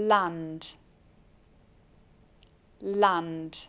land land